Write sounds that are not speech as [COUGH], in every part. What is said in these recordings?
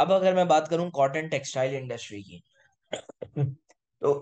अब अगर मैं बात करूं कॉटन टेक्सटाइल इंडस्ट्री की तो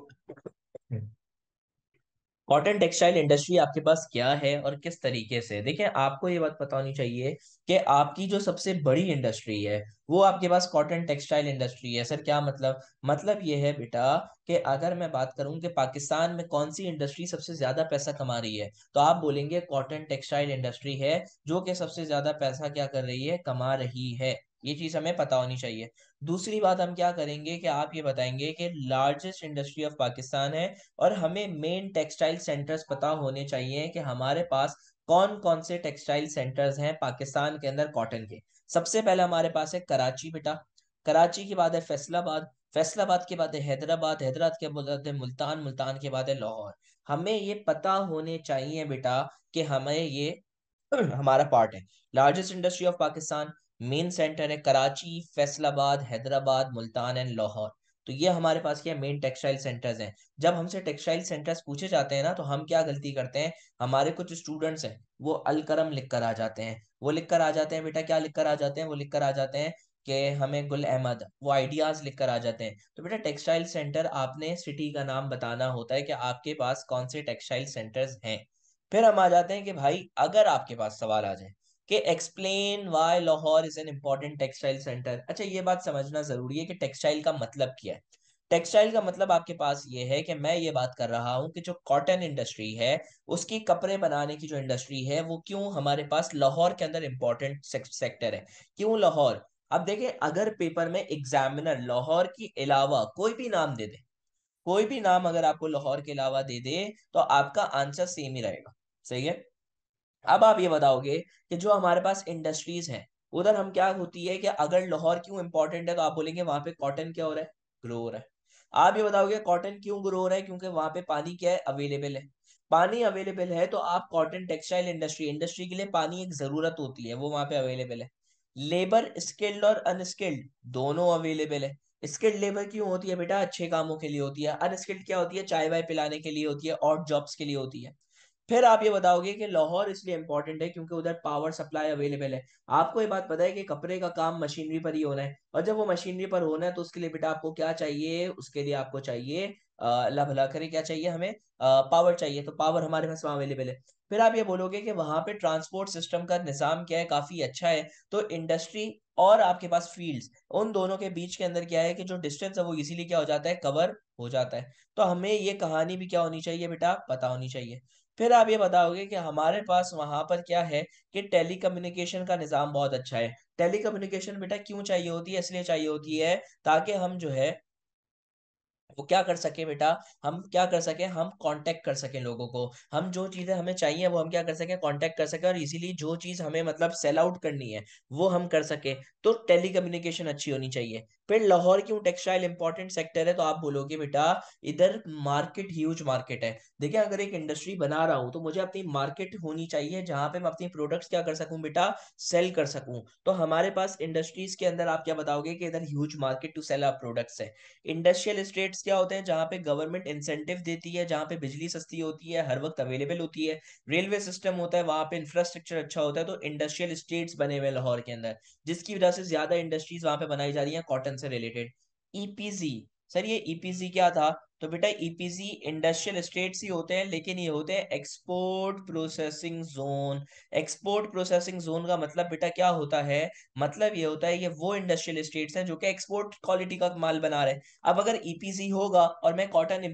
कॉटन टेक्सटाइल इंडस्ट्री आपके पास क्या है और किस तरीके से देखिए आपको ये बात पता होनी चाहिए कि आपकी जो सबसे बड़ी इंडस्ट्री है वो आपके पास कॉटन टेक्सटाइल इंडस्ट्री है सर क्या मतलब मतलब ये है बेटा कि अगर मैं बात करूं कि पाकिस्तान में कौन सी इंडस्ट्री सबसे ज्यादा पैसा कमा रही है तो आप बोलेंगे कॉटन टेक्सटाइल इंडस्ट्री है जो कि सबसे ज्यादा पैसा क्या कर रही है कमा रही है ये चीज हमें पता होनी चाहिए दूसरी बात हम क्या करेंगे कि आप ये बताएंगे कि लार्जेस्ट इंडस्ट्री ऑफ पाकिस्तान है और हमें मेन टेक्सटाइल सेंटर्स पता होने चाहिए कि हमारे पास कौन कौन से टेक्सटाइल सेंटर्स हैं पाकिस्तान के अंदर कॉटन के सबसे पहले हमारे पास है कराची बेटा कराची के बाद है फैसलाबाद फैसलाबाद के बाद है हैदराबाद हैदराबाद के बाद है मुल्तान मुल्तान के बाद है लाहौर हमें ये पता होने चाहिए बेटा कि हमें ये [CLEARS THROAT] हमारा पार्ट है largest industry of Pakistan main centre है कराची फैसलाबाद हैदराबाद मुल्तान एंड लाहौर तो ये हमारे पास क्या मेन टेक्सटाइल सेंटर्स हैं जब हमसे टेक्सटाइल सेंटर्स पूछे जाते हैं ना तो हम क्या गलती करते हैं हमारे कुछ स्टूडेंट्स हैं वो अलकरम लिख कर आ जाते हैं वो लिख कर आ जाते हैं बेटा क्या लिख कर आ जाते हैं वो लिख कर आ जाते हैं कि हमें गुल अहमद वो आइडियाज लिख कर आ जाते हैं तो बेटा टेक्सटाइल सेंटर आपने सिटी का नाम बताना होता है कि आपके पास कौन से टेक्सटाइल सेंटर्स हैं फिर हम आ जाते हैं कि भाई अगर आपके पास सवाल आ जाए कि explain why Lahore is an important textile centre अच्छा ये बात समझना जरूरी है कि टेक्सटाइल का मतलब क्या है टेक्सटाइल का मतलब आपके पास ये है कि मैं ये बात कर रहा हूँ कि जो कॉटन इंडस्ट्री है उसकी कपड़े बनाने की जो इंडस्ट्री है वो क्यों हमारे पास लाहौर के अंदर इम्पोर्टेंट सेक्टर है क्यों लाहौर अब देखें अगर पेपर में एग्जामिनर लाहौर के अलावा कोई भी नाम दे दे कोई भी नाम अगर आपको लाहौर के अलावा दे दे तो आपका आंसर सेम ही रहेगा सही है अब आप ये बताओगे कि जो हमारे पास इंडस्ट्रीज हैं उधर हम क्या होती है कि अगर लाहौर क्यों इंपॉर्टेंट है तो आप बोलेंगे वहां पे कॉटन क्या हो रहा है ग्रो हो रहा है आप ये बताओगे कॉटन क्यों ग्रो हो रहा है क्योंकि वहां पे पानी क्या है अवेलेबल है पानी अवेलेबल है तो आप कॉटन टेक्सटाइल इंडस्ट्री इंडस्ट्री के लिए पानी एक जरूरत होती है वो वहां पे अवेलेबल है लेबर स्किल्ड और अनस्किल्ड दोनों अवेलेबल है स्किल्ड लेबर क्यों होती है बेटा अच्छे कामों के लिए होती है अनस्किल्ड क्या होती है चाय वाय पिलाने के लिए होती है और जॉब्स के लिए होती है फिर आप ये बताओगे कि लाहौर इसलिए इंपॉर्टेंट है क्योंकि उधर पावर सप्लाई अवेलेबल है आपको ये बात पता है कि कपड़े का काम मशीनरी पर ही होना है और जब वो मशीनरी पर होना है तो उसके लिए बेटा आपको क्या चाहिए उसके लिए आपको चाहिए अल्लाह भला करे क्या चाहिए हमें आ, पावर चाहिए तो पावर हमारे पास वहाँ अवेलेबल है फिर आप ये बोलोगे कि वहाँ पे ट्रांसपोर्ट सिस्टम का निज़ाम क्या है काफ़ी अच्छा है तो इंडस्ट्री और आपके पास फील्ड्स उन दोनों के बीच के अंदर क्या है कि जो डिस्टेंस है वो इजीली क्या हो जाता है कवर हो जाता है तो हमें ये कहानी भी क्या होनी चाहिए बेटा पता होनी चाहिए फिर आप ये बताओगे कि हमारे पास वहां पर क्या है कि टेली कम्युनिकेशन का निज़ाम बहुत अच्छा है टेली कम्युनिकेशन बेटा क्यों चाहिए होती है इसलिए चाहिए होती है ताकि हम जो है वो क्या कर सके बेटा हम क्या कर सके हम कांटेक्ट कर सके लोगों को हम जो चीज़ें हमें चाहिए वो हम क्या कर सके कांटेक्ट कर सके और इसीलिए जो चीज़ हमें मतलब सेल आउट करनी है वो हम कर सके तो टेली कम्युनिकेशन अच्छी होनी चाहिए फिर लाहौर क्यों टेक्सटाइल इंपॉर्टेंट सेक्टर है तो आप बोलोगे बेटा इधर मार्केट ह्यूज मार्केट है देखिए अगर एक इंडस्ट्री बना रहा हूं तो मुझे अपनी मार्केट होनी चाहिए जहां पे मैं अपनी प्रोडक्ट्स क्या कर सकूं बेटा सेल कर सकूं तो हमारे पास इंडस्ट्रीज के अंदर आप क्या बताओगे कि इधर huge market to sell our products है इंडस्ट्रियल स्टेट्स क्या होते हैं जहाँ पे गवर्नमेंट इंसेंटिव देती है जहाँ पे बिजली सस्ती होती है हर वक्त अवेलेबल होती है रेलवे सिस्टम होता है वहां पर इंफ्रास्ट्रक्चर अच्छा होता है तो इंडस्ट्रियल स्टेट्स बने हुए लाहौर के अंदर जिसकी वजह से ज्यादा इंडस्ट्रीज वहां पे बनाई जा रही है कॉटन से रिलेटेड ईपीसी e सर ये ईपीसी e क्या था तो बेटा ईपीसी इंडस्ट्रियल स्टेट्स ही होते हैं लेकिन ये होते हैं export processing zone export processing zone का मतलब बेटा क्या होता है मतलब ये होता है ये वो इंडस्ट्रियल स्टेट्स हैं जो कि एक्सपोर्ट क्वालिटी का माल बना रहे हैं अब अगर ईपीसी e होगा और मैं कॉटन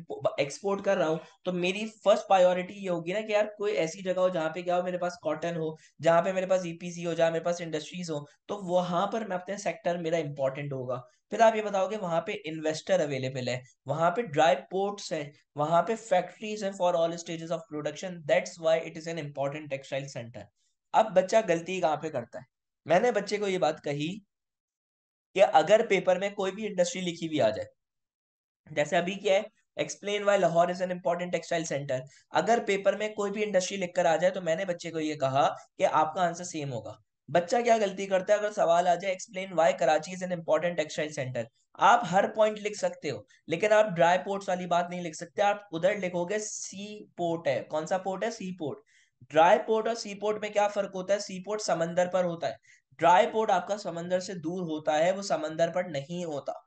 एक्सपोर्ट कर रहा हूँ तो मेरी फर्स्ट प्रायोरिटी ये होगी ना कि यार कोई ऐसी जगह हो जहाँ पे क्या हो मेरे पास कॉटन हो जहाँ पे मेरे पास ईपीसी e हो जहाँ मेरे पास इंडस्ट्रीज हो तो वहां पर मैं अपने सेक्टर मेरा इंपॉर्टेंट होगा फिर आप ये बताओगे वहां पे इन्वेस्टर अवेलेबल है वहां पे ड्राई बाय पोर्ट्स हैं वहां पे फैक्ट्रीज हैं for all stages of production that's why it is an important textile centre अब बच्चा गलती कहाँ पे करता है मैंने बच्चे को ये बात कही कि अगर पेपर में कोई भी इंडस्ट्री लिखी हुई आ जाए जैसे अभी क्या है explain why Lahore is an important textile centre अगर पेपर में कोई भी इंडस्ट्री लिखकर आ जाए तो मैंने बच्चे को ये कहा कि आपका आंसर सेम होगा बच्चा क्या गलती करता है अगर सवाल आ जाए explain why Karachi is an important textile centre आप हर पॉइंट लिख सकते हो लेकिन आप ड्राई पोर्ट्स वाली बात नहीं लिख सकते आप उधर लिखोगे सी पोर्ट है कौन सा पोर्ट है सी पोर्ट ड्राई पोर्ट और सी पोर्ट में क्या फर्क होता है सी पोर्ट समंदर पर होता है ड्राई पोर्ट आपका समंदर से दूर होता है वो समंदर पर नहीं होता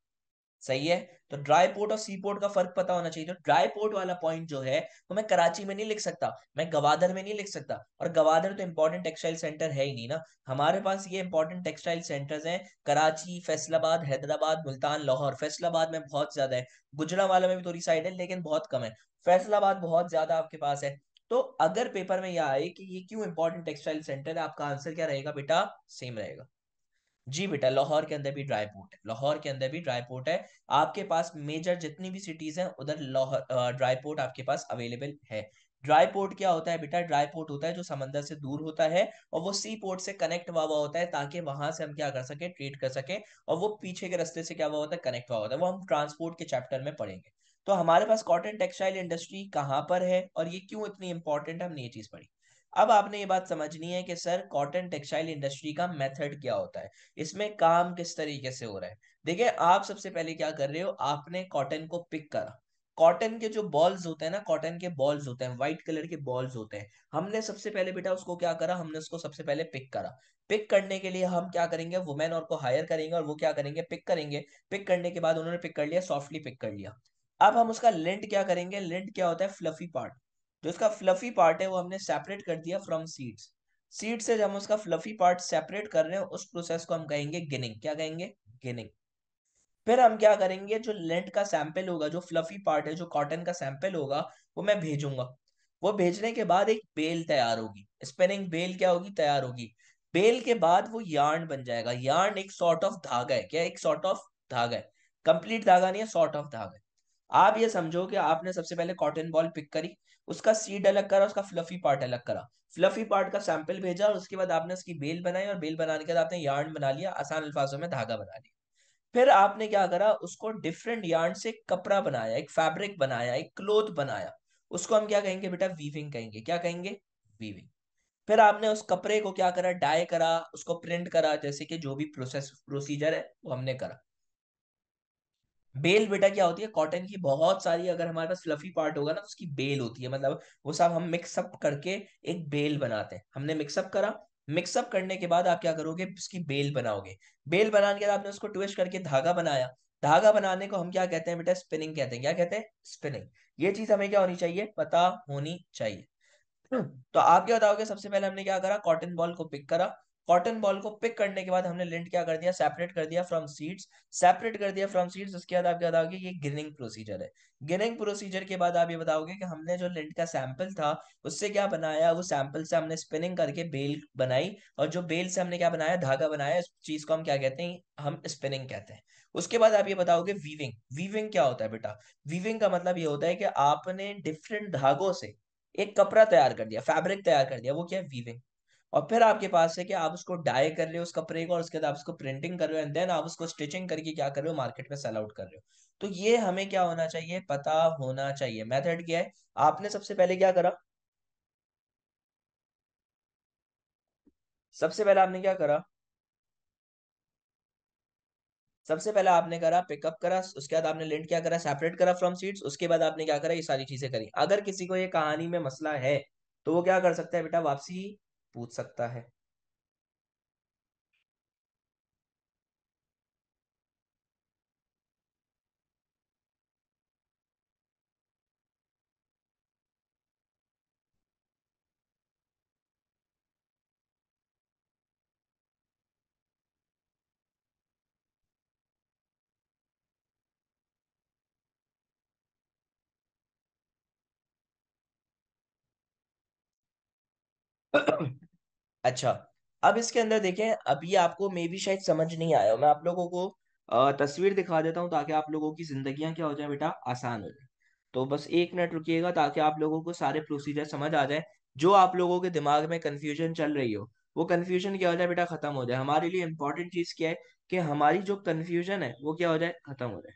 सही है तो ड्राई पोर्ट और सी पोर्ट का फर्क पता होना चाहिए तो ड्राई पोर्ट वाला पॉइंट जो है वो तो मैं कराची में नहीं लिख सकता मैं गवादर में नहीं लिख सकता और गवादर तो इम्पोर्टेंट टेक्सटाइल सेंटर है ही नहीं ना हमारे पास ये इंपॉर्टेंट टेक्सटाइल सेंटर्स हैं कराची फैसलाबाद हैदराबाद मुल्तान लाहौर फैसलाबाद में बहुत ज्यादा है गुजरा वाला में भी थोड़ी साइड है लेकिन बहुत कम है फैसलाबाद बहुत ज्यादा आपके पास है तो अगर पेपर में यह आए कि ये क्यों इंपॉर्टेंट टेक्सटाइल सेंटर है आपका आंसर क्या रहेगा बेटा सेम रहेगा जी बेटा लाहौर के अंदर भी ड्राई पोर्ट है लाहौर के अंदर भी ड्राई पोर्ट है आपके पास मेजर जितनी भी सिटीज हैं उधर लाहौर ड्राई पोर्ट आपके पास अवेलेबल है ड्राई पोर्ट क्या होता है बेटा ड्राई पोर्ट होता है जो समंदर से दूर होता है और वो सी पोर्ट से कनेक्ट हुआ हुआ होता है ताकि वहां से हम क्या कर सके ट्रेड कर सके और वो पीछे के रस्ते से क्या हुआ होता है कनेक्ट हुआ होता है वो हम ट्रांसपोर्ट के चैप्टर में पढ़ेंगे तो हमारे पास कॉटन टेक्सटाइल इंडस्ट्री कहाँ पर है और ये क्यों इतनी इंपॉर्टेंट है हमने ये चीज पढ़ी अब आपने ये बात समझनी है कि सर कॉटन टेक्सटाइल इंडस्ट्री का मेथड क्या होता है इसमें काम किस तरीके से हो रहा है देखिए आप सबसे पहले क्या कर रहे हो आपने कॉटन को पिक करा कॉटन के जो बॉल्स होते हैं ना कॉटन के बॉल्स होते हैं व्हाइट कलर के बॉल्स होते हैं हमने सबसे पहले बेटा उसको क्या करा हमने उसको सबसे पहले पिक करा पिक करने के लिए हम क्या करेंगे वुमेन और को हायर करेंगे और वो क्या करेंगे पिक करेंगे पिक करने के बाद उन्होंने पिक कर लिया सॉफ्टली पिक कर लिया अब हम उसका लिंट क्या करेंगे लिंट क्या होता है फ्लफी पार्ट जो इसका फ्लफी पार्ट है वो हमने सेपरेट कर दिया फ्रॉम सीड्स सीड से जब हम उसका फ्लफी पार्ट सेपरेट कर रहे हैं उस प्रोसेस को हम कहेंगे गिनिंग क्या कहेंगे गिनिंग फिर हम क्या करेंगे जो लेंट का सैंपल होगा जो फ्लफी पार्ट है जो कॉटन का सैंपल होगा वो मैं भेजूंगा वो भेजने के बाद एक बेल तैयार होगी स्पिनिंग बेल क्या होगी तैयार होगी बेल के बाद वो यार्न बन जाएगा यार्न एक सॉर्ट ऑफ धागा है क्या एक सॉर्ट ऑफ धागा है कंप्लीट धागा नहीं है सॉर्ट ऑफ धागा आप ये समझो कि आपने सबसे पहले कॉटन बॉल पिक करी उसका सीड अलग करा उसका फ्लफी पार्ट अलग करा फ्लफी पार्ट का सैंपल भेजा और उसके बाद आपने उसकी बेल बनाई और बेल बनाने के बाद आपने यार्ड बना लिया आसान अल्फाजों में धागा बना लिया फिर आपने क्या करा उसको डिफरेंट यार्ड से कपड़ा बनाया एक फैब्रिक बनाया एक क्लोथ बनाया उसको हम क्या कहेंगे बेटा वीविंग कहेंगे क्या कहेंगे वीविंग फिर आपने उस कपड़े को क्या करा डाई करा उसको प्रिंट करा जैसे कि जो भी प्रोसेस प्रोसीजर है वो हमने करा बेल बेटा क्या होती है कॉटन की बहुत सारी अगर हमारे पास फ्लफी पार्ट होगा ना तो उसकी बेल होती है मतलब वो सब हम मिक्सअप करके एक बेल बनाते हैं हमने मिक्सअप करा मिक्सअप करने के बाद आप क्या करोगे उसकी बेल बनाओगे बेल बनाने के बाद आपने उसको ट्विस्ट करके धागा बनाया धागा बनाने को हम क्या कहते हैं बेटा स्पिनिंग कहते हैं क्या कहते हैं स्पिनिंग ये चीज हमें क्या होनी चाहिए पता होनी चाहिए [CLEARS THROAT] तो आप क्या बताओगे सबसे पहले हमने क्या करा कॉटन बॉल को पिक करा कॉटन बॉल को पिक करने के बाद हमने लिंट क्या कर दिया सेपरेट कर दिया फ्रॉम सीड्स सेपरेट कर दिया फ्रॉम सीड्स उसके बाद आप क्या बताओगे ये गिनिंग प्रोसीजर है गिनिंग प्रोसीजर के बाद आप ये बताओगे कि हमने जो लिंट का सैंपल था उससे क्या बनाया वो सैंपल से हमने स्पिनिंग करके बेल बनाई और जो बेल से हमने क्या बनाया धागा बनाया इस चीज को हम क्या कहते हैं हम स्पिनिंग कहते हैं उसके बाद आप ये बताओगे वीविंग वीविंग क्या होता है बेटा वीविंग का मतलब ये होता है कि आपने डिफरेंट धागों से एक कपड़ा तैयार कर दिया फैब्रिक तैयार कर दिया वो क्या है वीविंग और फिर आपके पास है कि आप उसको डाई कर रहे हो उस कपड़े को और उसके बाद आप उसको प्रिंटिंग कर रहे हो एंड देन आप उसको स्टिचिंग करके क्या कर रहे हो मार्केट में सेल आउट कर रहे हो तो ये हमें क्या होना चाहिए पता होना चाहिए मेथड क्या है आपने सबसे पहले क्या करा सबसे पहले आपने क्या करा सबसे पहले आपने करा पिकअप करा उसके बाद आपने लिंट क्या करा सेपरेट करा फ्रॉम सीड्स उसके बाद आपने क्या करा ये सारी चीजें करी अगर किसी को ये कहानी में मसला है तो वो क्या कर सकता है बेटा वापसी पूछ सकता है [CLEARS THROAT] अच्छा अब इसके अंदर देखें अभी आपको मे भी शायद समझ नहीं आया हो मैं आप लोगों को तस्वीर दिखा देता हूँ ताकि आप लोगों की जिंदगियां क्या हो जाए बेटा आसान हो जाए तो बस एक मिनट रुकिएगा ताकि आप लोगों को सारे प्रोसीजर समझ आ जाए जो आप लोगों के दिमाग में कन्फ्यूजन चल रही हो वो कन्फ्यूजन क्या हो जाए बेटा खत्म हो जाए हमारे लिए इंपॉर्टेंट चीज क्या है कि हमारी जो कन्फ्यूजन है वो क्या हो जाए खत्म हो जाए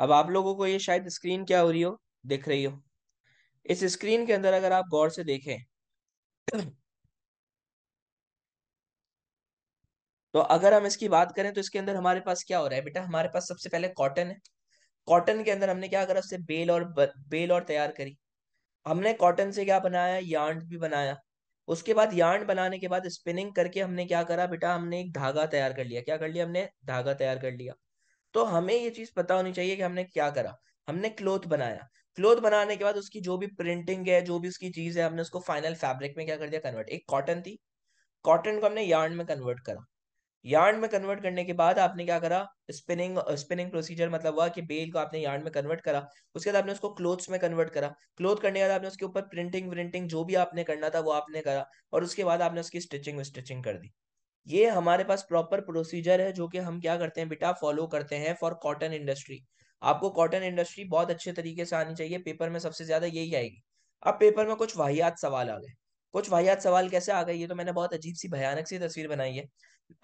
अब आप लोगों को ये शायद स्क्रीन क्या हो रही हो दिख रही हो इस स्क्रीन के अंदर अगर आप गौर से देखें तो अगर हम इसकी बात करें तो इसके अंदर हमारे पास क्या हो रहा है बेटा हमारे पास सबसे पहले कॉटन है कॉटन के अंदर हमने क्या करा उससे बेल और बेल और तैयार करी हमने कॉटन से क्या बनाया यार्ड भी बनाया उसके बाद यार्ड बनाने के बाद स्पिनिंग करके हमने क्या करा बेटा हमने एक धागा तैयार कर लिया क्या कर लिया हमने धागा तैयार कर लिया तो हमें ये चीज पता होनी चाहिए कि हमने क्या करा हमने क्लोथ बनाया क्लोथ बनाने के बाद उसकी जो भी प्रिंटिंग है जो भी उसकी चीज है हमने उसको फाइनल फैब्रिक में क्या कर दिया कन्वर्ट एक कॉटन थी कॉटन को हमने यार्न में कन्वर्ट करा यार्न में कन्वर्ट करने के बाद आपने क्या करा स्पिनिंग स्पिनिंग प्रोसीजर मतलब हुआ कि बेल को आपने यार्न में कन्वर्ट करा उसके बाद आपने उसको क्लोथ्स में कन्वर्ट करा क्लोथ करने के बाद आपने उसके ऊपर प्रिंटिंग व्रिंटिंग जो भी आपने करना था वो आपने करा और उसके बाद आपने उसकी स्टिचिंग स्टिचिंग कर दी ये हमारे पास प्रॉपर प्रोसीजर है जो कि हम क्या करते हैं बेटा फॉलो करते हैं फॉर कॉटन इंडस्ट्री आपको कॉटन इंडस्ट्री बहुत अच्छे तरीके से आनी चाहिए पेपर में सबसे ज्यादा यही आएगी अब पेपर में कुछ वाहियात सवाल आ गए कुछ वाहियात सवाल कैसे आ गए ये तो मैंने बहुत अजीब सी भयानक सी तस्वीर बनाई है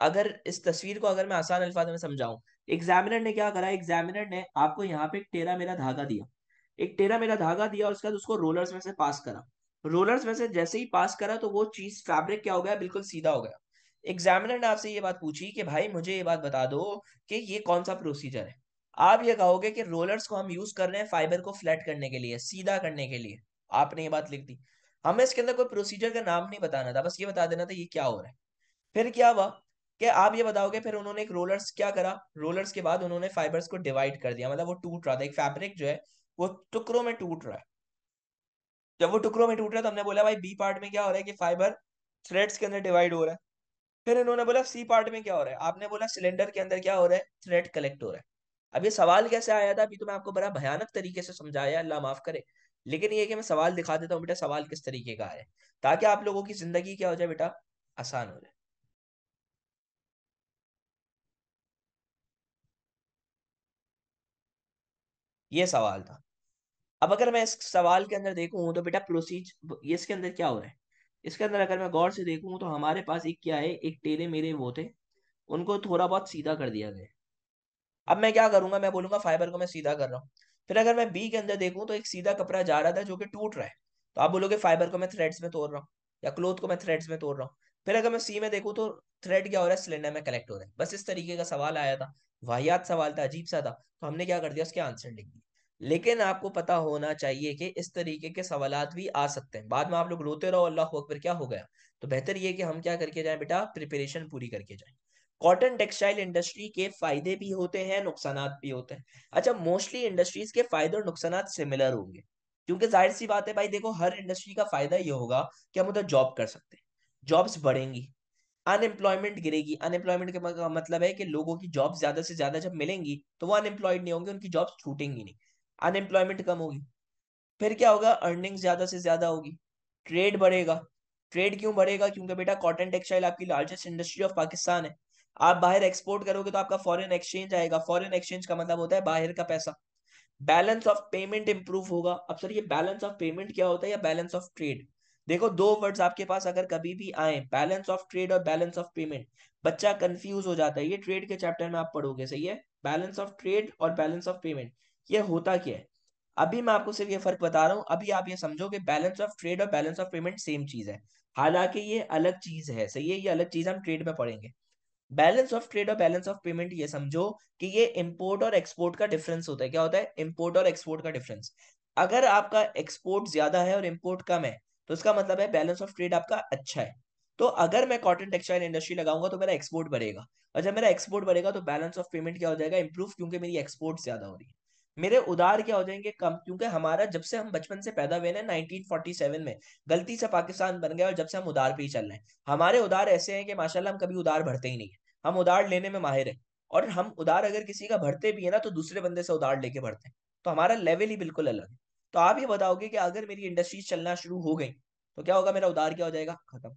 अगर इस तस्वीर को अगर मैं आसान अल्फाज में समझाऊं एग्जामिनर ने क्या करा एग्जामिनर ने आपको यहाँ पे एक टेरा मेरा धागा दिया एक टेरा मेरा धागा दिया और उसके बाद उसको रोलर्स में से पास करा रोलर्स में से जैसे ही पास करा तो वो चीज फैब्रिक क्या हो गया बिल्कुल सीधा हो गया एग्जामिनर ने आपसे ये बात पूछी कि भाई मुझे ये बात बता दो कि ये कौन सा प्रोसीजर है आप ये कहोगे कि रोलर्स को हम यूज कर रहे हैं फाइबर को फ्लैट करने के लिए सीधा करने के लिए आपने ये बात लिख दी हमें इसके अंदर कोई प्रोसीजर का नाम नहीं बताना था बस ये बता देना था ये क्या हो रहा है फिर क्या हुआ कि आप ये बताओगे फिर उन्होंने एक रोलर्स क्या करा रोलर्स के बाद उन्होंने फाइबर्स को डिवाइड कर दिया मतलब वो टूट रहा था एक फैब्रिक जो है वो टुकड़ों में टूट रहा है जब वो टुकड़ों में टूट रहा है तो हमने बोला भाई बी पार्ट में क्या हो रहा है कि फाइबर थ्रेड्स के अंदर डिवाइड हो रहा है फिर इन्होंने बोला सी पार्ट में क्या हो रहा है आपने बोला सिलेंडर के अंदर क्या हो रहा है थ्रेड कलेक्ट हो रहा है अब ये सवाल कैसे आया था अभी तो मैं आपको बड़ा भयानक तरीके से समझाया अल्लाह माफ करे लेकिन ये कि मैं सवाल दिखा देता हूँ बेटा सवाल किस तरीके का है ताकि आप लोगों की जिंदगी क्या हो जाए बेटा आसान हो जाए ये सवाल था अब अगर मैं इस सवाल के अंदर देखूं तो बेटा प्रोसीज ये इसके अंदर क्या हो रहा है इसके अंदर अगर मैं गौर से देखूँ तो हमारे पास एक क्या है एक टेरे मेरे वो थे उनको थोड़ा बहुत सीधा कर दिया गया अब मैं क्या करूंगा मैं बोलूंगा फाइबर को मैं सीधा कर रहा हूँ फिर अगर मैं बी के अंदर देखूँ तो एक सीधा कपड़ा जा रहा था जो कि टूट रहा है तो आप बोलोगे फाइबर को मैं थ्रेड्स में तोड़ रहा हूँ या क्लोथ को मैं थ्रेड्स में तोड़ रहा हूँ फिर अगर मैं सी में देखूँ तो थ्रेड क्या हो रहा है सिलेंडर में कलेक्ट हो रहा है बस इस तरीके का सवाल आया था वाहियात सवाल था अजीब सा था तो हमने क्या कर दिया उसके आंसर लिख दिए लेकिन आपको पता होना चाहिए कि इस तरीके के सवाल भी आ सकते हैं बाद में आप लोग रोते रहो अल्लाह अकबर क्या हो गया तो बेहतर ये कि हम क्या करके जाएं बेटा प्रिपरेशन पूरी करके जाएं कॉटन टेक्सटाइल इंडस्ट्री के फायदे भी होते हैं नुकसान भी होते हैं अच्छा मोस्टली इंडस्ट्रीज के फायदे और नुकसान सिमिलर होंगे क्योंकि जाहिर सी बात है भाई देखो हर इंडस्ट्री का फायदा ये होगा कि हम उधर जॉब कर सकते हैं जॉब्स बढ़ेंगी अनएम्प्लॉयमेंट गिरेगी अनएम्प्लॉयमेंट का मतलब है कि लोगों की जॉब ज्यादा से ज्यादा जब मिलेंगी तो वो अनएम्प्लॉयड नहीं होंगे उनकी जॉब छूटेंगी नहीं अनएम्प्लॉयमेंट कम होगी फिर क्या होगा अर्निंग ज्यादा से ज्यादा होगी ट्रेड बढ़ेगा ट्रेड क्यों बढ़ेगा क्योंकि बेटा कॉटन टेक्सटाइल आपकी लार्जेस्ट इंडस्ट्री ऑफ पाकिस्तान है आप बाहर एक्सपोर्ट करोगे तो आपका फॉरेन एक्सचेंज आएगा फॉरेन एक्सचेंज का मतलब होता है बाहर का पैसा बैलेंस ऑफ पेमेंट इंप्रूव होगा अब सर ये बैलेंस ऑफ पेमेंट क्या होता है या बैलेंस ऑफ ट्रेड देखो दो वर्ड्स आपके पास अगर कभी भी आए बैलेंस ऑफ ट्रेड और बैलेंस ऑफ पेमेंट बच्चा कंफ्यूज हो जाता है ये ट्रेड के चैप्टर में आप पढ़ोगे सही है बैलेंस ऑफ ट्रेड और बैलेंस ऑफ पेमेंट ये होता क्या है अभी मैं आपको सिर्फ ये फर्क बता रहा हूँ अभी आप ये समझो कि बैलेंस ऑफ ट्रेड और बैलेंस ऑफ पेमेंट सेम चीज है हालांकि ये अलग चीज है सही है ये अलग चीज हम ट्रेड में पढ़ेंगे बैलेंस ऑफ ट्रेड और बैलेंस ऑफ पेमेंट ये समझो कि ये इम्पोर्ट और एक्सपोर्ट का डिफरेंस होता है क्या होता है इम्पोर्ट और एक्सपोर्ट का डिफरेंस अगर आपका एक्सपोर्ट ज्यादा है और इम्पोर्ट कम है तो इसका मतलब है बैलेंस ऑफ ट्रेड आपका अच्छा है तो अगर मैं कॉटन टेक्सटाइल इंडस्ट्री लगाऊंगा तो मेरा एक्सपोर्ट बढ़ेगा और अच्छा, जब मेरा एक्सपोर्ट बढ़ेगा तो बैलेंस ऑफ पेमेंट क्या हो जाएगा इंप्रूव क्योंकि मेरी एक्सपोर्ट ज्यादा हो रही है मेरे उदार क्या हो जाएंगे कम क्योंकि हमारा जब से हम बचपन से पैदा हुए ना 1947 में गलती से पाकिस्तान बन गया और जब से हम उधार पे ही चल रहे हैं हमारे उदार ऐसे हैं कि माशाल्लाह हम कभी उधार भरते ही नहीं है हम उधार लेने में माहिर है और हम उधार अगर किसी का भरते भी है ना तो दूसरे बंदे से उधार लेके भरते हैं तो हमारा लेवल ही बिल्कुल अलग है तो आप ये बताओगे कि अगर मेरी इंडस्ट्रीज चलना शुरू हो गई तो क्या होगा मेरा उधार क्या हो जाएगा खत्म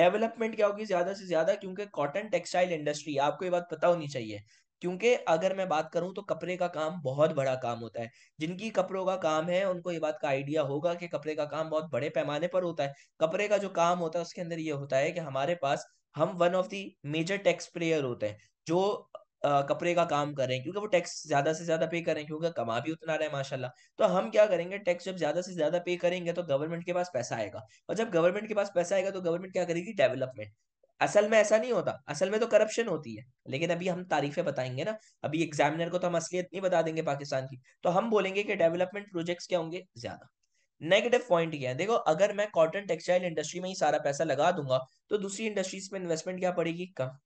डेवलपमेंट क्या होगी ज्यादा से ज्यादा क्योंकि कॉटन टेक्सटाइल इंडस्ट्री आपको ये बात पता होनी चाहिए क्योंकि अगर मैं बात करूं तो कपड़े का काम बहुत बड़ा काम होता है जिनकी कपड़ों का काम है उनको ये बात का आइडिया होगा कि कपड़े का काम बहुत बड़े पैमाने पर होता है कपड़े का जो काम होता है उसके अंदर ये होता है कि हमारे पास हम one of the major tax player होते हैं जो कपड़े का काम कर रहे हैं क्योंकि वो टैक्स ज्यादा से ज्यादा पे करें क्योंकि कमा भी उतना रहे माशाल्लाह तो हम क्या करेंगे टैक्स जब ज्यादा से ज्यादा पे करेंगे तो गवर्नमेंट के पास पैसा आएगा और जब गवर्नमेंट के पास पैसा आएगा तो गवर्नमेंट क्या करेगी डेवलपमेंट असल में ऐसा नहीं होता असल में तो करप्शन होती है लेकिन अभी हम तारीफें बताएंगे ना अभी एग्जामिनर को तो हम असलियत नहीं बता देंगे पाकिस्तान की तो हम बोलेंगे कि डेवलपमेंट प्रोजेक्ट्स क्या होंगे ज्यादा नेगेटिव पॉइंट क्या है देखो अगर मैं कॉटन टेक्सटाइल इंडस्ट्री में ही सारा पैसा लगा दूंगा तो दूसरी इंडस्ट्रीज में इन्वेस्टमेंट क्या पड़ेगी कम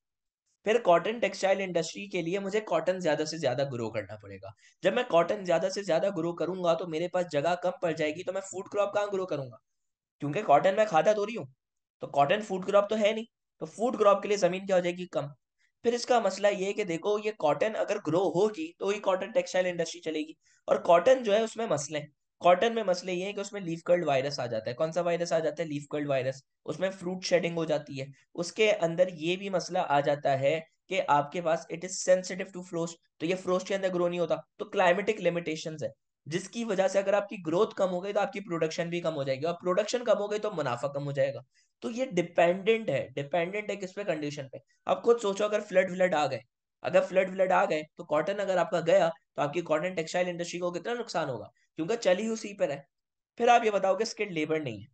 फिर कॉटन टेक्सटाइल इंडस्ट्री के लिए मुझे कॉटन ज्यादा से ज्यादा ग्रो करना पड़ेगा जब मैं कॉटन ज्यादा से ज्यादा ग्रो करूंगा तो मेरे पास जगह कम पड़ जाएगी तो मैं फूड क्रॉप कहाँ ग्रो करूंगा क्योंकि कॉटन मैं खाता तो रही हूँ तो कॉटन फूड क्रॉप तो है नहीं तो फूड क्रॉप के लिए जमीन क्या हो जाएगी कम फिर इसका मसला ये है कि देखो ये कॉटन अगर ग्रो होगी तो ही कॉटन टेक्सटाइल इंडस्ट्री चलेगी और कॉटन जो है उसमें मसले कॉटन में मसले ये है कि उसमें लीफ कर्ल्ड वायरस आ जाता है कौन सा वायरस आ जाता है लीफ कर्ल्ड वायरस उसमें फ्रूट शेडिंग हो जाती है उसके अंदर ये भी मसला आ जाता है कि आपके पास it is sensitive to frost तो ये फ्रोस्ट के अंदर ग्रो नहीं होता तो क्लाइमेटिक लिमिटेशन है जिसकी वजह से अगर आपकी ग्रोथ कम हो गई तो आपकी प्रोडक्शन भी कम हो जाएगी और प्रोडक्शन कम हो गई तो मुनाफा कम हो जाएगा तो ये डिपेंडेंट है डिपेंडेंट है किस पे कंडीशन पे आप खुद सोचो अगर फ्लड व्लड आ गए अगर फ्लड व्लड आ गए तो कॉटन अगर आपका गया तो आपकी कॉटन टेक्सटाइल इंडस्ट्री को कितना नुकसान होगा क्योंकि चली उसी पर है फिर आप ये बताओगे स्किल्ड लेबर नहीं है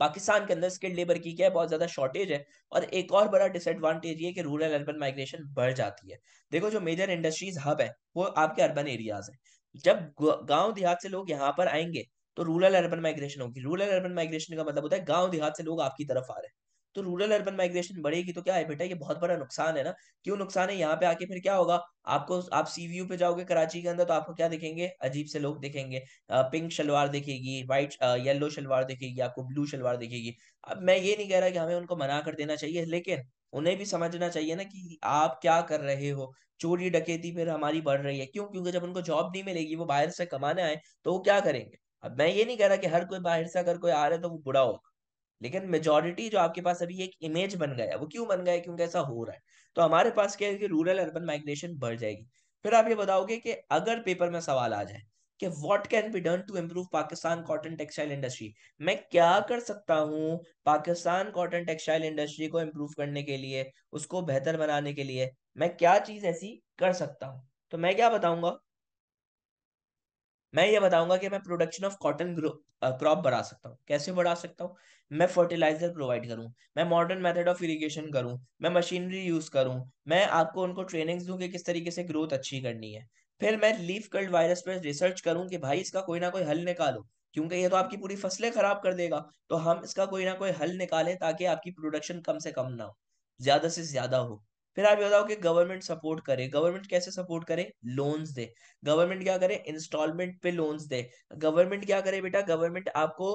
पाकिस्तान के अंदर स्किल्ड लेबर की क्या है बहुत ज्यादा शॉर्टेज है और एक और बड़ा डिसएडवांटेज ये कि रूरल अर्बन माइग्रेशन बढ़ जाती है देखो जो मेजर इंडस्ट्रीज हब है वो आपके अर्बन एरियाज है जब गांव देहात से लोग यहाँ पर आएंगे तो रूरल अर्बन माइग्रेशन होगी रूरल अर्बन माइग्रेशन का मतलब होता है गांव देहात से लोग आपकी तरफ आ रहे हैं तो रूरल अर्बन माइग्रेशन बढ़ेगी तो क्या है बेटा ये बहुत बड़ा नुकसान है ना क्यों नुकसान है यहाँ पे आके फिर क्या होगा आपको आप सीवीयू पे जाओगे कराची के अंदर तो आपको क्या दिखेंगे अजीब से लोग दिखेंगे पिंक शलवार दिखेगी व्हाइट येलो शलवार दिखेगी आपको ब्लू शलवार दिखेगी अब मैं ये नहीं कह रहा कि हमें उनको मना कर देना चाहिए लेकिन उन्हें भी समझना चाहिए ना कि आप क्या कर रहे हो चोरी डकैती फिर हमारी बढ़ रही है क्यों क्योंकि जब उनको जॉब नहीं मिलेगी वो बाहर से कमाने आए तो वो क्या करेंगे अब मैं ये नहीं कह रहा कि हर कोई बाहर से अगर कोई आ रहा है तो वो बुरा होगा लेकिन मेजोरिटी जो आपके पास अभी एक इमेज बन गया है वो क्यों बन गया है क्योंकि ऐसा हो रहा है तो हमारे पास क्या है कि रूरल अर्बन माइग्रेशन बढ़ जाएगी फिर आप ये बताओगे कि अगर पेपर में सवाल आ जाए कि what can be done to improve Pakistan cotton textile industry मैं क्या कर सकता हूँ पाकिस्तान कॉटन टेक्सटाइल इंडस्ट्री को इम्प्रूव करने के लिए उसको बेहतर बनाने के लिए मैं क्या चीज ऐसी कर सकता हूँ तो मैं क्या बताऊंगा मैं ये बताऊंगा कि मैं प्रोडक्शन ऑफ कॉटन क्रॉप बढ़ा सकता हूँ कैसे बढ़ा सकता हूँ मैं फर्टिलाइजर प्रोवाइड करूँ मैं मॉडर्न मेथड ऑफ इरिगेशन करूँ मैं मशीनरी यूज करूँ मैं आपको उनको ट्रेनिंग्स दूँ कि किस तरीके से ग्रोथ अच्छी करनी है फिर मैं लीफ कर्ड वायरस पर रिसर्च करूं कि भाई इसका कोई ना कोई हल निकालो क्योंकि ये तो आपकी पूरी फसलें खराब कर देगा तो हम इसका कोई ना कोई हल निकालें ताकि आपकी प्रोडक्शन कम से कम ना हो ज्यादा से ज्यादा हो फिर आप ये बताओ कि गवर्नमेंट सपोर्ट करे गवर्नमेंट कैसे सपोर्ट करे लोन्स दे गवर्नमेंट क्या करे इंस्टॉलमेंट पे लोन्स दे गवर्नमेंट क्या करे बेटा गवर्नमेंट आपको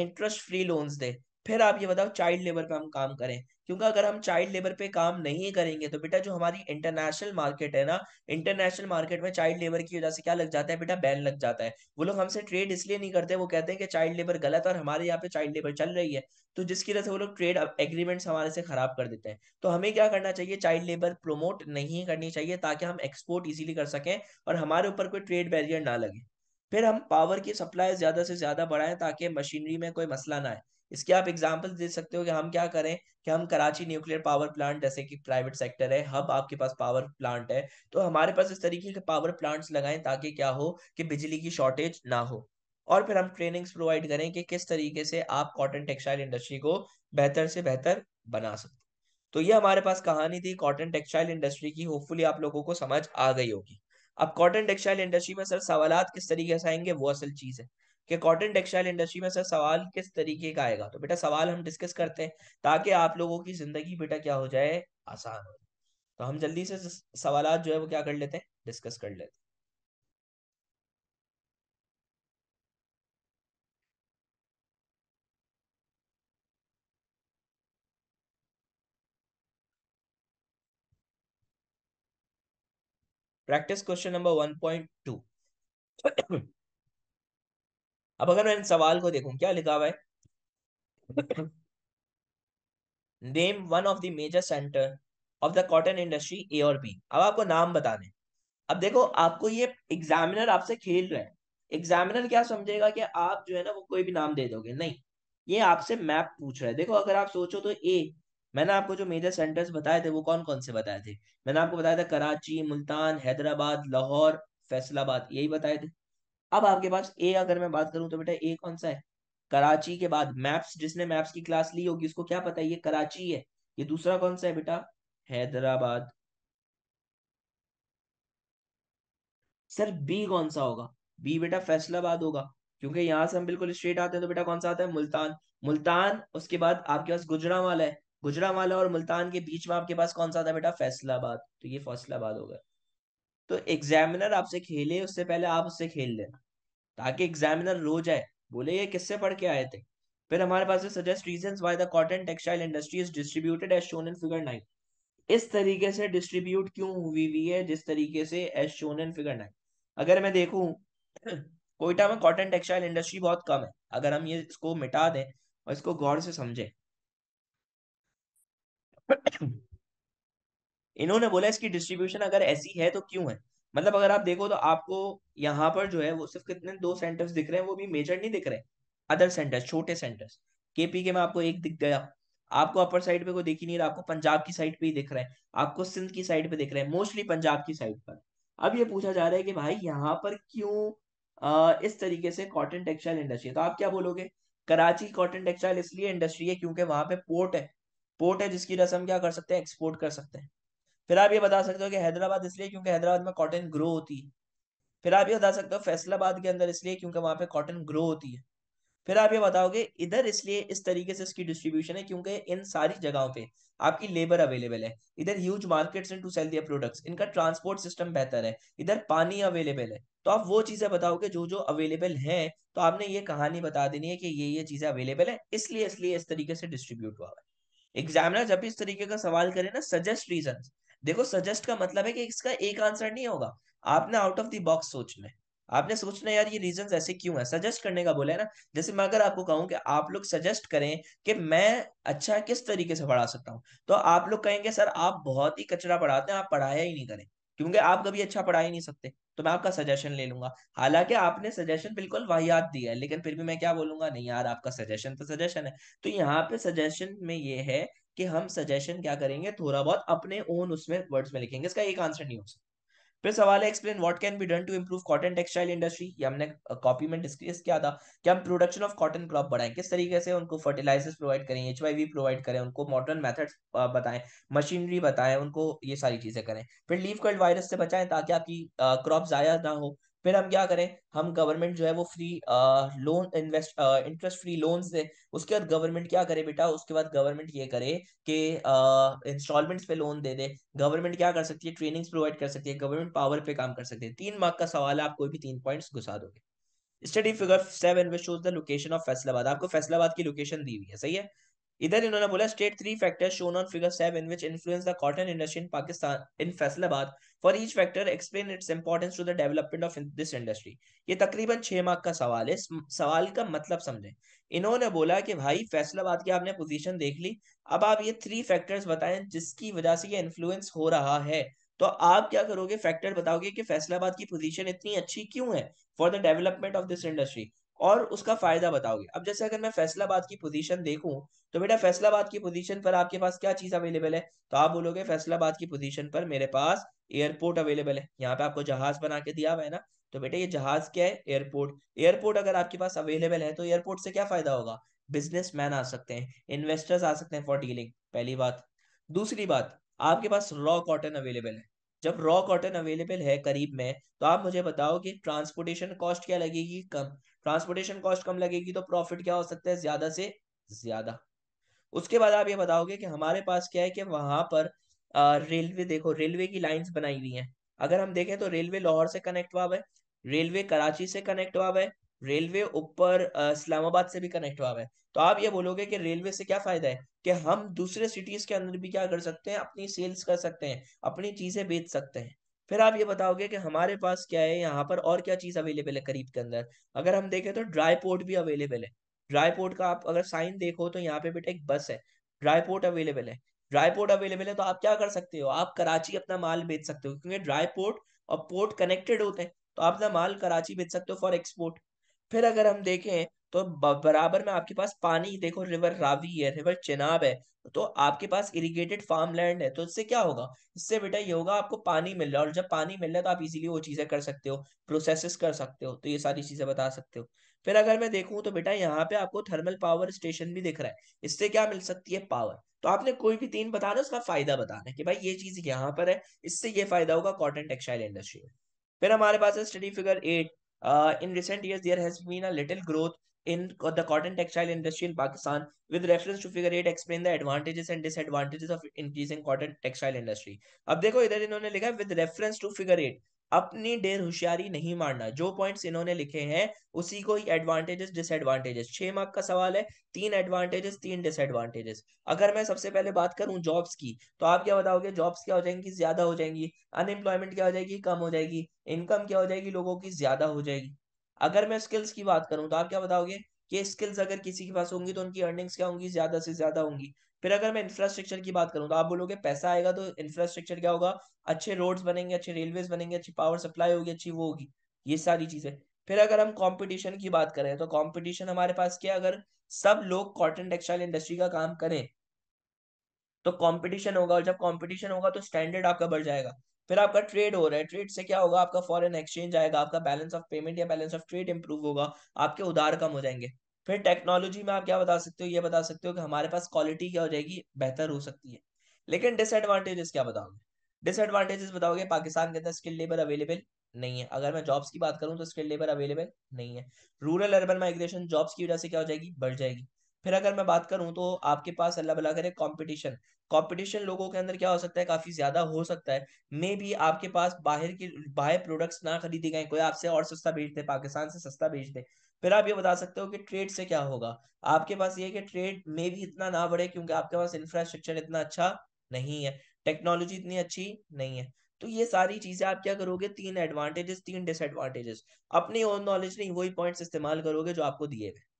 इंटरेस्ट फ्री लोन्स दे फिर आप ये बताओ चाइल्ड लेबर पे हम काम करें क्योंकि अगर हम चाइल्ड लेबर पे काम नहीं करेंगे तो बेटा जो हमारी इंटरनेशनल मार्केट है ना इंटरनेशनल मार्केट में चाइल्ड लेबर की वजह से क्या लग जाता है बेटा बैन लग जाता है वो लोग हमसे ट्रेड इसलिए नहीं करते वो कहते हैं कि चाइल्ड लेबर गलत और हमारे यहाँ पे चाइल्ड लेबर चल रही है तो जिसकी वजह से वो लोग ट्रेड एग्रीमेंट्स हमारे से खराब कर देते हैं तो हमें क्या करना चाहिए चाइल्ड लेबर प्रोमोट नहीं करनी चाहिए ताकि हम एक्सपोर्ट इजीली कर सकें और हमारे ऊपर कोई ट्रेड बैरियर ना लगे फिर हम पावर की सप्लाई ज्यादा से ज्यादा बढ़ाएं ताकि मशीनरी में कोई मसला ना आए इसके आप एग्जाम्पल दे सकते हो कि हम क्या करें कि हम कराची न्यूक्लियर पावर प्लांट जैसे कि प्राइवेट सेक्टर है हब आपके पास पावर प्लांट है तो हमारे पास इस तरीके के पावर प्लांट्स लगाएं ताकि क्या हो कि बिजली की शॉर्टेज ना हो और फिर हम ट्रेनिंग्स प्रोवाइड करें कि किस तरीके से आप कॉटन टेक्सटाइल इंडस्ट्री को बेहतर से बेहतर बना सकते तो ये हमारे पास कहानी थी कॉटन टेक्सटाइल इंडस्ट्री की होपफुली आप लोगों को समझ आ गई होगी अब कॉटन टेक्सटाइल इंडस्ट्री में सर सवाल किस तरीके से आएंगे वो असल चीज है कि कॉटन टेक्सटाइल इंडस्ट्री में सर सवाल किस तरीके का आएगा तो बेटा सवाल हम डिस्कस करते हैं ताकि आप लोगों की जिंदगी बेटा क्या हो जाए आसान हो तो हम जल्दी से सवाल जो है वो क्या कर लेते हैं डिस्कस कर लेते हैं practice question number one point two अब अगर मैं सवाल को देखूं क्या लिखा हुआ है name one of the major centre of the cotton industry A और बी अब आपको नाम बताने अब देखो आपको ये एग्जामिनर आपसे खेल रहा है एग्जामिनर क्या समझेगा कि आप जो है ना वो कोई भी नाम दे दोगे नहीं ये आपसे मैप पूछ रहा है देखो अगर आप सोचो तो ए मैंने आपको जो मेजर सेंटर्स बताए थे वो कौन कौन से बताए थे मैंने आपको बताया था कराची मुल्तान हैदराबाद लाहौर फैसलाबाद यही बताए थे अब आपके पास ए अगर मैं बात करूं तो बेटा ए कौन सा है कराची के बाद मैप्स जिसने मैप्स की क्लास ली होगी उसको क्या पता है ये कराची है ये दूसरा कौन सा है बेटा हैदराबाद सर बी कौन सा होगा बी बेटा फैसलाबाद होगा क्योंकि यहां से हम बिल्कुल स्ट्रेट आते हैं तो बेटा कौन सा आता है मुल्तान मुल्तान उसके बाद आपके पास गुजरा वाला है गुजरा वाला और मुल्तान के बीच में आपके पास कौन सा आता है बेटा फैसलाबाद तो ये फैसलाबाद होगा तो एग्जामिनर आपसे खेले उससे पहले आप उससे खेल लेना ताकि एग्जामिनर रो जाए बोले ये किससे पढ़ के आए थे फिर हमारे पास suggest reason why the cotton textile industry is distributed as shown in figure nine इस तरीके से डिस्ट्रीब्यूट क्यों हुई हुई है जिस तरीके से as shown in figure nine अगर मैं देखूं कोयटा में कॉटन टेक्सटाइल इंडस्ट्री बहुत कम है अगर हम ये इसको मिटा दें और इसको गौर से समझें इन्होंने बोला इसकी डिस्ट्रीब्यूशन अगर ऐसी है तो क्यों है मतलब अगर आप देखो तो आपको यहाँ पर जो है वो सिर्फ कितने दो सेंटर्स दिख रहे हैं वो भी मेजर नहीं दिख रहे अदर सेंटर्स छोटे सेंटर्स केपी के में आपको एक दिख गया आपको अपर साइड पे कोई दिख ही नहीं रहा आपको पंजाब की साइड पे ही दिख रहा है आपको सिंध की साइड पे दिख रहा है मोस्टली पंजाब की साइड पर अब ये पूछा जा रहा है कि भाई यहाँ पर क्यों इस तरीके से कॉटन टेक्सटाइल इंडस्ट्री है तो आप क्या बोलोगे कराची कॉटन टेक्सटाइल इसलिए इंडस्ट्री है क्योंकि वहां पे पोर्ट है पोर्ट है जिसकी रसम क्या कर सकते हैं एक्सपोर्ट कर सकते हैं फिर आप ये बता सकते हो कि हैदराबाद इसलिए क्योंकि हैदराबाद में कॉटन ग्रो होती है फिर आप ये बता सकते हो फैसलाबाद के अंदर इसलिए क्योंकि वहाँ पे कॉटन ग्रो होती है फिर आप ये बताओगे इधर इसलिए इस तरीके से इसकी डिस्ट्रीब्यूशन है क्योंकि इन सारी जगहों पे आपकी लेबर अवेलेबल है इधर ह्यूज मार्केट्स हैं टू सेल दियर प्रोडक्ट्स इनका ट्रांसपोर्ट सिस्टम बेहतर है इधर पानी अवेलेबल है तो आप वो चीजें बताओगे जो जो अवेलेबल है तो आपने ये कहानी बता देनी है कि ये ये चीजें अवेलेबल है इसलिए इसलिए इस तरीके से डिस्ट्रीब्यूट हुआ है एग्जामिनर जब भी इस तरीके का सवाल करे ना सजेस्ट रीजन देखो सजेस्ट का मतलब है कि इसका एक आंसर नहीं होगा आपने आउट ऑफ द बॉक्स सोचना है आपने सोचना यार ये रीजंस ऐसे क्यों है सजेस्ट करने का बोला है ना जैसे मैं अगर आपको कहूँ कि आप लोग सजेस्ट करें कि मैं अच्छा किस तरीके से पढ़ा सकता हूँ तो आप लोग कहेंगे सर आप बहुत ही कचरा पढ़ाते हैं आप पढ़ाया ही नहीं करें क्योंकि आप कभी अच्छा पढ़ा ही नहीं सकते तो मैं आपका सजेशन ले लूंगा हालांकि आपने सजेशन बिल्कुल वाहियात दिया है लेकिन फिर भी मैं क्या बोलूंगा नहीं यार आपका सजेशन तो सजेशन है तो यहाँ पे सजेशन में ये है कि हम सजेशन क्या करेंगे थोड़ा बहुत अपने ओन उसमें वर्ड्स में लिखेंगे इसका एक आंसर नहीं हो सकता फिर सवाल है explain what can be done to improve cotton textile industry ये हमने कॉपी में डिस्कस किया था कि हम प्रोडक्शन ऑफ कॉटन क्रॉप बढ़ाएं किस तरीके से उनको फर्टिलाइजर्स प्रोवाइड करें एच प्रोवाइड करें उनको मॉडर्न मेथड्स बताएं मशीनरी बताएं उनको ये सारी चीजें करें फिर लीफ कर्ड वायरस से बचाएं ताकि आपकी क्रॉप ज़ाया ना हो फिर हम क्या करें हम गवर्नमेंट जो है वो free loan invest interest free loans दे उसके बाद गवर्नमेंट क्या करे बेटा उसके बाद गवर्नमेंट ये करे कि इंस्टॉलमेंट्स पे लोन दे दे गवर्नमेंट क्या कर सकती है ट्रेनिंग्स प्रोवाइड कर सकती है गवर्नमेंट पावर पे काम कर सकती है तीन मार्क का सवाल है आप कोई भी तीन पॉइंट्स घुसा दोगे study figure seven which shows the location of Faisalabad आपको फैसलाबाद की लोकेशन दी हुई है सही है इधर इन्होंने बोला state three factor shown on figure seven which influence the cotton industry in Pakistan in Faisalabad for each factor explain its importance to the development of this industry ये तकरीबन छह मार्क का सवाल है सवाल का मतलब समझे इन्होंने बोला कि भाई फैसलाबाद की आपने पोजीशन देख ली अब आप ये थ्री फैक्टर्स बताएं जिसकी वजह से ये इन्फ्लुएंस हो रहा है तो आप क्या करोगे फैक्टर बताओगे कि फैसलाबाद की पोजीशन इतनी अच्छी क्यों है for the development of this industry और उसका फायदा बताओगे अब जैसे अगर मैं फैसलाबाद की पोजीशन देखूं तो बेटा फैसलाबाद की पोजीशन पर आपके पास क्या चीज अवेलेबल है तो आप बोलोगे फैसलाबाद की पोजीशन पर मेरे पास एयरपोर्ट अवेलेबल है यहाँ पे आपको जहाज बना के दिया हुआ है ना तो बेटा ये जहाज क्या है एयरपोर्ट एयरपोर्ट अगर आपके पास अवेलेबल है तो एयरपोर्ट से क्या फायदा होगा बिजनेस आ सकते हैं इन्वेस्टर्स आ सकते हैं फॉर डीलिंग पहली बात दूसरी बात आपके पास रॉ कॉटन अवेलेबल है जब रॉ कॉटन अवेलेबल है करीब में तो आप मुझे बताओ कि ट्रांसपोर्टेशन कॉस्ट क्या लगेगी कम ट्रांसपोर्टेशन कॉस्ट कम लगेगी तो प्रॉफिट क्या हो सकता है ज्यादा से ज्यादा उसके बाद आप ये बताओगे कि हमारे पास क्या है कि वहां पर रेलवे देखो रेलवे की लाइंस बनाई हुई हैं अगर हम देखें तो रेलवे लाहौर से कनेक्ट हुआ है रेलवे कराची से कनेक्ट हुआ है रेलवे ऊपर इस्लामाबाद से भी कनेक्ट हुआ है तो आप ये बोलोगे कि रेलवे से क्या फायदा है कि हम दूसरे सिटीज के अंदर भी क्या कर सकते हैं अपनी सेल्स कर सकते हैं अपनी चीजें बेच सकते हैं फिर आप ये बताओगे कि हमारे पास क्या है यहाँ पर और क्या चीज अवेलेबल है करीब के अंदर अगर हम देखें तो ड्राई पोर्ट भी अवेलेबल है ड्राई पोर्ट का आप अगर साइन देखो तो यहाँ पे बेटा एक बस है ड्राई पोर्ट अवेलेबल है ड्राई पोर्ट अवेलेबल है तो आप क्या कर सकते हो आप कराची अपना माल बेच सकते हो क्योंकि ड्राई पोर्ट और पोर्ट कनेक्टेड होते हैं तो आप अपना माल कराची बेच सकते हो फॉर एक्सपोर्ट फिर अगर हम देखें तो बराबर में आपके पास पानी देखो रिवर रावी है रिवर चेनाब है तो आपके पास इरिगेटेड फार्म लैंड है तो इससे क्या होगा इससे बेटा ये होगा आपको पानी मिल रहा है और जब पानी मिल रहा है तो आप इजीली वो चीज़ें कर सकते हो प्रोसेसेस कर सकते हो तो ये सारी चीज़ें बता सकते हो फिर अगर मैं देखूँ तो बेटा यहाँ पे आपको थर्मल पावर स्टेशन भी दिख रहा है इससे क्या मिल सकती है पावर तो आपने कोई भी तीन बताना उसका फायदा बताना कि भाई ये चीज़ यहाँ पर है इससे ये फायदा होगा कॉटन टेक्सटाइल इंडस्ट्री में फिर हमारे पास है study figure eight uh, in recent years there has been a little growth in the cotton textile industry in Pakistan with reference to figure 8 explain the advantages and disadvantages of increasing cotton textile industry. Now, with reference to figure 8 अपनी der होशियारी नहीं मारना जो points इन्होंने लिखे हैं उसी को ही एडवांटेजेस डिसएडवांटेजेस छह मार्क का सवाल है तीन एडवांटेजेस तीन डिसएडवांटेजेस अगर मैं सबसे पहले बात करूं जॉब्स की तो आप क्या बताओगे जॉब्स क्या हो जाएंगी ज्यादा हो जाएंगी अनएम्प्लॉयमेंट क्या हो जाएगी कम हो जाएगी इनकम क्या हो जाएगी लोगों की ज्यादा हो जाएगी अगर मैं स्किल्स की बात करूं तो आप क्या बताओगे कि स्किल्स अगर किसी के पास होंगी तो उनकी अर्निंग्स क्या होंगी ज्यादा से ज्यादा होंगी फिर अगर मैं इंफ्रास्ट्रक्चर की बात करूँ तो आप बोलोगे पैसा आएगा तो इंफ्रास्ट्रक्चर क्या होगा अच्छे रोड्स बनेंगे अच्छे रेलवेज बनेंगे अच्छी पावर सप्लाई होगी अच्छी वो होगी ये सारी चीजें फिर अगर हम कॉम्पिटिशन की बात करें तो कॉम्पिटिशन हमारे पास क्या अगर सब लोग कॉटन टेक्सटाइल इंडस्ट्री का काम करें तो कंपटीशन होगा और जब कंपटीशन होगा तो स्टैंडर्ड आपका बढ़ जाएगा फिर आपका ट्रेड हो रहा है ट्रेड से क्या होगा आपका फॉरेन एक्सचेंज आएगा आपका बैलेंस ऑफ पेमेंट या बैलेंस ऑफ ट्रेड इंप्रूव होगा आपके उधार कम हो जाएंगे फिर टेक्नोलॉजी में आप क्या बता सकते हो ये बता सकते हो कि हमारे पास क्वालिटी क्या हो जाएगी बेहतर हो सकती है लेकिन डिसएडवांटेजेस क्या बताओगे डिसएडवांटेजेस बताओगे पाकिस्तान के अंदर स्किल लेबर अवेलेबल नहीं है अगर मैं जॉब्स की बात करूं तो स्किल लेबर अवेलेबल नहीं है रूरल अर्बन माइग्रेशन जॉब्स की वजह से क्या हो जाएगी बढ़ जाएगी फिर अगर मैं बात करूँ तो आपके पास अल्लाह भला करे कॉम्पिटिशन कंपटीशन लोगों के अंदर क्या हो सकता है काफी ज्यादा हो सकता है मे भी आपके पास बाहर की बाहर प्रोडक्ट्स ना खरीदे गए कोई आपसे और सस्ता भेज दे पाकिस्तान से सस्ता भेज दे फिर आप ये बता सकते हो कि ट्रेड से क्या होगा आपके पास ये कि ट्रेड में भी इतना ना बढ़े क्योंकि आपके पास इंफ्रास्ट्रक्चर इतना अच्छा नहीं है टेक्नोलॉजी इतनी अच्छी नहीं है तो ये सारी चीजें आप क्या करोगे तीन एडवांटेजेस तीन डिसएडवांटेजेस अपनी ओन नॉलेज नहीं वही पॉइंट्स इस्तेमाल करोगे जो आपको दिए हुए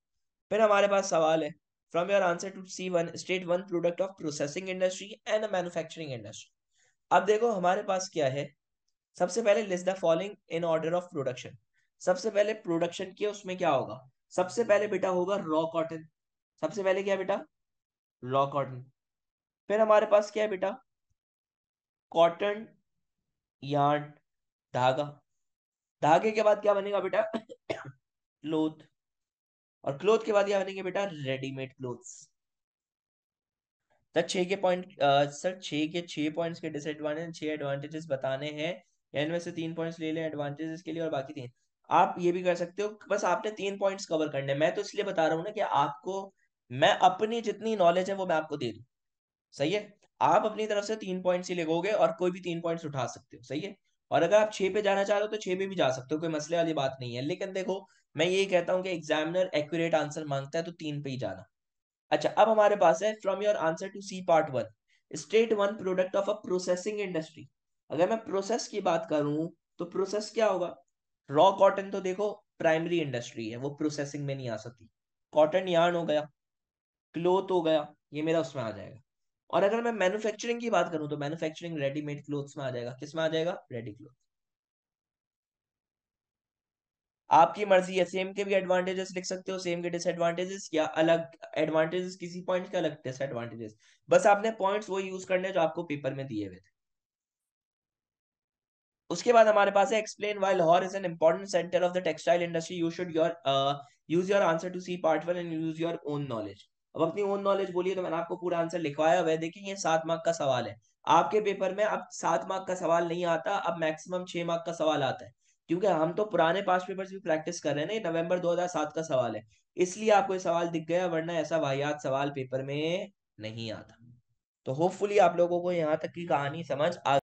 फिर हमारे पास सवाल है from your answer to C one state one product of processing industry and manufacturing industry अब देखो हमारे पास क्या है सबसे पहले list the following in order of production सबसे पहले प्रोडक्शन के उसमें क्या होगा सबसे पहले बेटा होगा रॉ कॉटन सबसे पहले क्या बेटा रॉ कॉटन फिर हमारे पास क्या है बेटा कॉटन यार्न धागा धागे के बाद क्या बनेगा बेटा [COUGHS] लोथ और क्लोथ के बाद क्या बनेंगे बेटा रेडीमेड क्लोथ सर छः के पॉइंट सर छः के छह पॉइंट्स के डिसएडवांटेज छह एडवांटेजेस बताने हैं इनमें से तीन पॉइंट्स ले लें एडवांटेजेस के लिए और बाकी तीन आप ये भी कर सकते हो बस आपने तीन पॉइंट्स कवर करने मैं तो इसलिए बता रहा हूँ ना कि आपको मैं अपनी जितनी नॉलेज है वो मैं आपको दे दू सही है आप अपनी तरफ से तीन पॉइंट्स ही लगोगे और कोई भी तीन पॉइंट्स उठा सकते हो सही है और अगर आप छः पे जाना चाह रहे हो तो छः पे भी जा सकते हो कोई मसले वाली बात नहीं है लेकिन देखो मैं ये कहता हूँ कि एग्जामिनर एक्यूरेट आंसर मांगता है तो तीन पे ही जाना अच्छा अब हमारे पास है from your answer to C part one state one product of a processing industry अगर मैं प्रोसेस की बात करूं तो प्रोसेस क्या होगा रॉ कॉटन तो देखो प्राइमरी इंडस्ट्री है वो प्रोसेसिंग में नहीं आ सकती कॉटन यार्न हो गया क्लोथ हो गया ये मेरा उसमें आ जाएगा और अगर मैं मैन्युफैक्चरिंग की बात करूं तो मैन्युफैक्चरिंग रेडीमेड क्लोथ्स में आ जाएगा किस में आ जाएगा रेडी क्लोथ आपकी मर्जी है सेम के भी एडवांटेजेस लिख सकते हो सेम के डिसएडवांटेजेस या अलग एडवांटेजेस किसी पॉइंट के अलग डिसएडवांटेजेस बस आपने पॉइंट्स वो यूज करने जो आपको पेपर में दिए हुए थे उसके बाद हमारे पास है explain why Lahore is an important centre of the textile industry you should your use your answer to C part 1 and use your own knowledge अब अपनी ओन नॉलेज बोलिए तो मैंने आपको पूरा आंसर लिखवाया हुआ है देखिए ये 7 मार्क का सवाल है आपके पेपर में अब 7 मार्क का सवाल नहीं आता अब मैक्सिमम 6 मार्क का सवाल आता है क्योंकि हम तो पुराने पास्ट पेपर भी प्रैक्टिस कर रहे हैं ना नवंबर 2007 का सवाल है इसलिए आपको ये सवाल दिख गया वरना ऐसा वाहियात सवाल पेपर में नहीं आता तो होपफुली आप लोगों को यहाँ तक की कहानी समझ आ